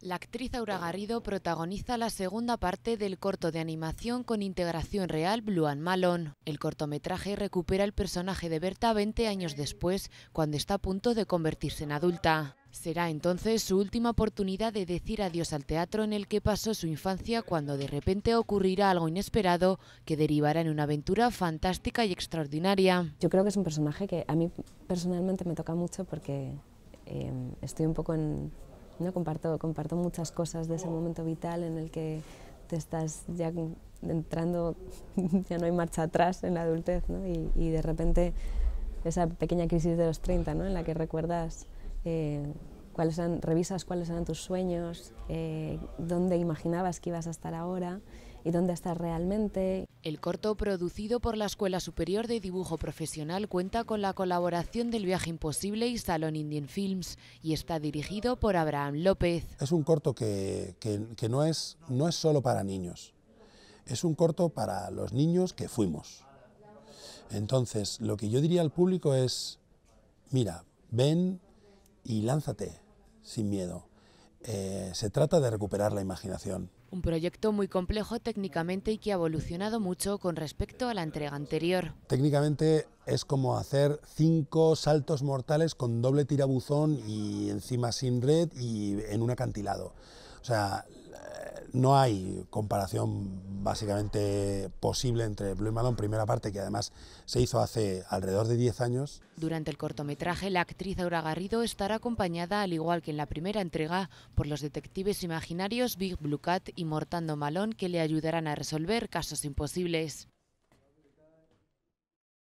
La actriz Aura Garrido protagoniza la segunda parte del corto de animación con integración real Blue and Malone. El cortometraje recupera el personaje de Berta 20 años después, cuando está a punto de convertirse en adulta. Será entonces su última oportunidad de decir adiós al teatro en el que pasó su infancia cuando de repente ocurrirá algo inesperado que derivará en una aventura fantástica y extraordinaria. Yo creo que es un personaje que a mí personalmente me toca mucho porque eh, estoy un poco en ¿no? comparto, comparto muchas cosas de ese momento vital en el que te estás ya entrando, ya no hay marcha atrás en la adultez, y, de repente esa pequeña crisis de los 30, ¿no? en la que recuerdas, eh, cuáles eran, revisas cuáles eran tus sueños, eh, dónde imaginabas que ibas a estar ahora, dónde estás realmente. El corto producido por la Escuela Superior de Dibujo Profesional cuenta con la colaboración del Viaje Imposible y Salón Indian Films y está dirigido por Abraham López. Es un corto que, no, es, no es solo para niños, es un corto para los niños que fuimos. Entonces, lo que yo diría al público es, mira, ven y lánzate sin miedo. Eh, se trata de recuperar la imaginación. Un proyecto muy complejo técnicamente y que ha evolucionado mucho con respecto a la entrega anterior. Técnicamente es como hacer cinco saltos mortales con doble tirabuzón y encima sin red y en un acantilado. O sea, eh, no hay comparación básicamente posible entre Blue y Malone, primera parte que además se hizo hace alrededor de 10 años. Durante el cortometraje, la actriz Aura Garrido estará acompañada, al igual que en la primera entrega, por los detectives imaginarios Big Blue Cat y Mortando Malón, que le ayudarán a resolver casos imposibles.